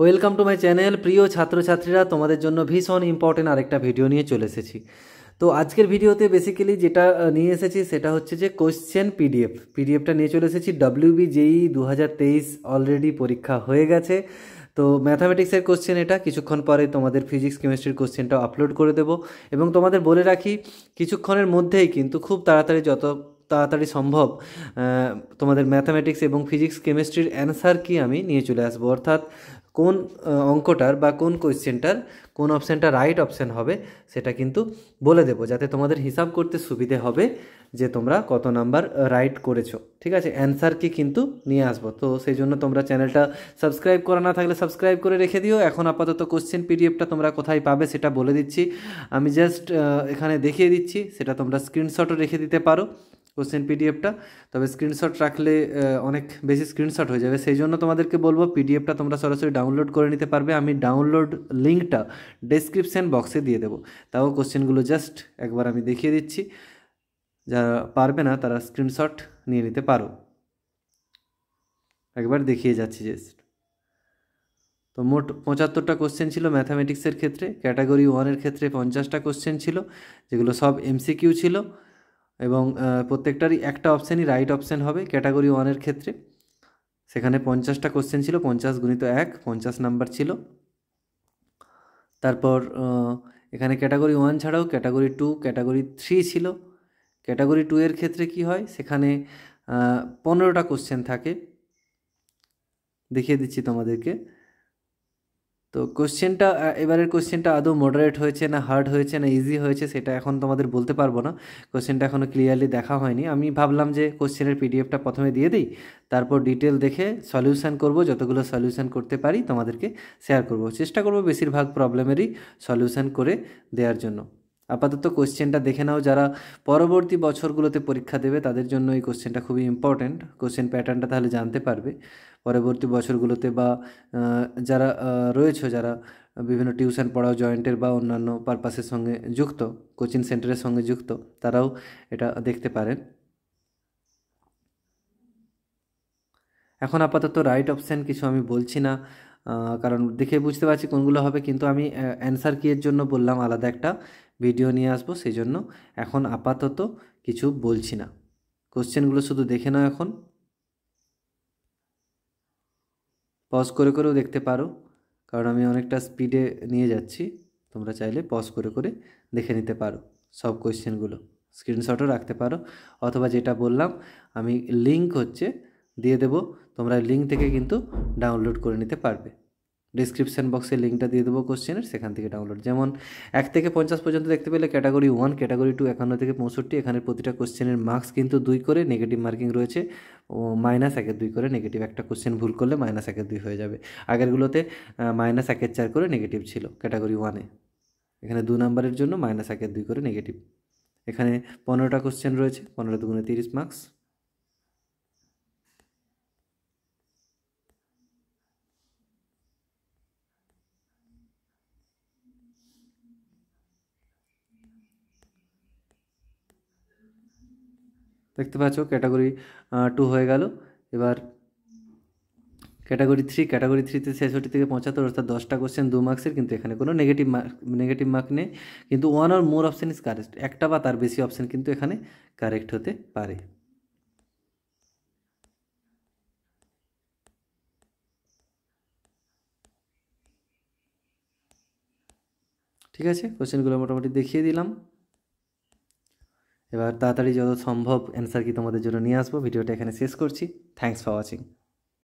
welcome to my channel প্রিয় ছাত্রছাত্রীরা তোমাদের জন্য ভীষণ ইম্পর্টেন্ট আরেকটা ভিডিও নিয়ে চলে এসেছি তো আজকের ভিডিওতে বেসিক্যালি যেটা নিয়ে এসেছি সেটা হচ্ছে যে কোশ্চেন পিডিএফ পিডিএফটা নিয়ে চলে এসেছি ডব্লিউবি জেই দু অলরেডি পরীক্ষা হয়ে গেছে তো ম্যাথামেটিক্সের কোশ্চেন এটা কিছুক্ষণ পরে তোমাদের ফিজিক্স কেমিস্ট্রির কোশ্চেনটা আপলোড করে দেব এবং তোমাদের বলে রাখি কিছুক্ষণের মধ্যেই কিন্তু খুব তাড়াতাড়ি যত তাড়াতাড়ি সম্ভব তোমাদের ম্যাথামেটিক্স এবং ফিজিক্স কেমিস্ট্রির অ্যান্সার কি আমি নিয়ে চলে আসবো অর্থাৎ কোন অঙ্কটার বা কোন কোয়েশ্চেনটার কোন অপশানটা রাইট অপশান হবে সেটা কিন্তু বলে দেবো যাতে তোমাদের হিসাব করতে সুবিধে হবে যে তোমরা কত নাম্বার রাইট করেছো ঠিক আছে অ্যান্সারকে কিন্তু নিয়ে আসবো তো সেই জন্য তোমরা চ্যানেলটা সাবস্ক্রাইব করা না থাকলে সাবস্ক্রাইব করে রেখে দিও এখন আপাতত কোশ্চেন পিডিএফটা তোমরা কোথায় পাবে সেটা বলে দিচ্ছি আমি জাস্ট এখানে দেখিয়ে দিচ্ছি সেটা তোমরা স্ক্রিনশটও রেখে দিতে পারো কোশ্চেন পিডিএফটা তবে স্ক্রিনশট রাখলে অনেক বেশি স্ক্রিনশট হয়ে যাবে সেই জন্য তোমাদেরকে বলবো পিডিএফটা তোমরা সরাসরি ডাউনলোড করে নিতে পারবে আমি ডাউনলোড লিঙ্কটা ডেসক্রিপশান বক্সে দিয়ে দেবো তাও কোশ্চেনগুলো জাস্ট একবার আমি দেখিয়ে দিচ্ছি যারা পারবে না তারা স্ক্রিনশট নিয়ে নিতে পারো একবার দেখিয়ে যাচ্ছি জাস্ট তো মোট পঁচাত্তরটা কোশ্চেন ছিল ম্যাথামেটিক্সের ক্ষেত্রে ক্যাটাগরি ওয়ানের ক্ষেত্রে পঞ্চাশটা কোশ্চেন ছিল যেগুলো সব এমসিকিউ ছিল এবং প্রত্যেকটারই একটা অপশানই রাইট অপশান হবে ক্যাটাগরি ওয়ানের ক্ষেত্রে সেখানে পঞ্চাশটা কোশ্চেন ছিল পঞ্চাশ গুণিত এক পঞ্চাশ নাম্বার ছিল তারপর এখানে ক্যাটাগরি ওয়ান ছাড়াও ক্যাটাগরি টু ক্যাটাগরি থ্রি ছিল ক্যাটাগরি টু এর ক্ষেত্রে কি হয় সেখানে পনেরোটা কোশ্চেন থাকে দেখিয়ে দিচ্ছি তোমাদেরকে তো কোশ্চেনটা এবারের কোশ্চেনটা আদৌ মডারেট হয়েছে না হার্ড হয়েছে না ইজি হয়েছে সেটা এখন তোমাদের বলতে পারবো না কোশ্চেনটা এখনও ক্লিয়ারলি দেখা হয়নি আমি ভাবলাম যে কোশ্চেনের পিডিএফটা প্রথমে দিয়ে দিই তারপর ডিটেল দেখে সলিউশান করব যতগুলো সলিউশান করতে পারি তোমাদেরকে শেয়ার করব চেষ্টা করব বেশিরভাগ প্রবলেমেরই সলিউশান করে দেওয়ার জন্য আপাতত কোশ্চেনটা দেখে নাও যারা পরবর্তী বছরগুলোতে পরীক্ষা দেবে তাদের জন্য এই কোশ্চেনটা খুবই ইম্পর্ট্যান্ট কোশ্চেন প্যাটার্নটা তাহলে জানতে পারবে পরবর্তী বছরগুলোতে বা যারা রয়েছে যারা বিভিন্ন টিউশন পড়াও জয়েন্টের বা অন্যান্য পারপাসের সঙ্গে যুক্ত কোচিং সেন্টারের সঙ্গে যুক্ত তারাও এটা দেখতে পারেন এখন আপাতত রাইট অপশান কিছু আমি বলছি না কারণ দেখে বুঝতে পারছি কোনগুলো হবে কিন্তু আমি অ্যান্সার কিয়ের জন্য বললাম আলাদা একটা ভিডিও নিয়ে আসবো সেই জন্য এখন আপাতত কিছু বলছি না কোশ্চেনগুলো শুধু দেখে নাও এখন পজ করে করেও দেখতে পারো কারণ আমি অনেকটা স্পিডে নিয়ে যাচ্ছি তোমরা চাইলে পজ করে করে দেখে নিতে পারো সব কোয়েশ্চেনগুলো স্ক্রিনশটও রাখতে পারো অথবা যেটা বললাম আমি লিঙ্ক হচ্ছে দিয়ে দেবো তোমরা লিঙ্ক থেকে কিন্তু ডাউনলোড করে নিতে পারবে ডিসক্রিপশান বক্সে লিঙ্কটা দিয়ে দেবো কোশ্চেনের সেখান থেকে ডাউনলোড যেমন এক থেকে পঞ্চাশ পর্যন্ত দেখতে পেলে ক্যাটাগরি ওয়ান ক্যাটাগরি টু একান্ন থেকে পঁয়ষট্টি এখানে প্রতিটা কোশ্চেনের মার্কস কিন্তু দুই করে নেগেটিভ মার্কিং রয়েছে ও মাইনাস একের দুই করে নেগেটিভ একটা কোশ্চেন ভুল করলে মাইনাস একের দুই হয়ে যাবে আগেরগুলোতে মাইনাস একের চার করে নেগেটিভ ছিল ক্যাটাগরি ওয়ানে এখানে দু নম্বরের জন্য মাইনাস একের দুই করে নেগেটিভ এখানে পনেরোটা কোশ্চেন রয়েছে পনেরো দুগুণে তিরিশ মার্কস দেখতে পাচ্ছ ক্যাটাগরি টু হয়ে গেল এবার ক্যাটাগরি থ্রি ক্যাটাগরি থ্রিতে ছেষট্টি থেকে পঁচাত্তর অর্থাৎ দশটা কোশ্চেন দু মার্কসের কিন্তু এখানে কোনো নেগেটিভ মার্ক নেগেটিভ মার্ক নেই কিন্তু one or more option is correct একটা বা তার বেশি অপশান কিন্তু এখানে কারেক্ট হতে পারে ঠিক আছে কোশ্চেনগুলো মোটামুটি দেখিয়ে দিলাম এবার তাড়াতাড়ি যত সম্ভব অ্যান্সার কি তোমাদের জন্য নিয়ে আসবো ভিডিওটা এখানে শেষ করছি থ্যাংকস ফর ওয়াচিং